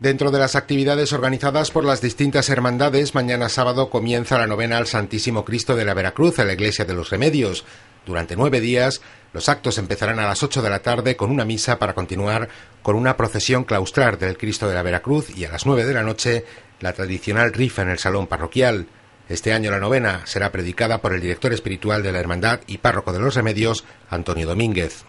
Dentro de las actividades organizadas por las distintas hermandades, mañana sábado comienza la novena al Santísimo Cristo de la Veracruz en la Iglesia de los Remedios. Durante nueve días, los actos empezarán a las ocho de la tarde con una misa para continuar con una procesión claustral del Cristo de la Veracruz y a las nueve de la noche la tradicional rifa en el salón parroquial. Este año la novena será predicada por el director espiritual de la Hermandad y párroco de los Remedios, Antonio Domínguez.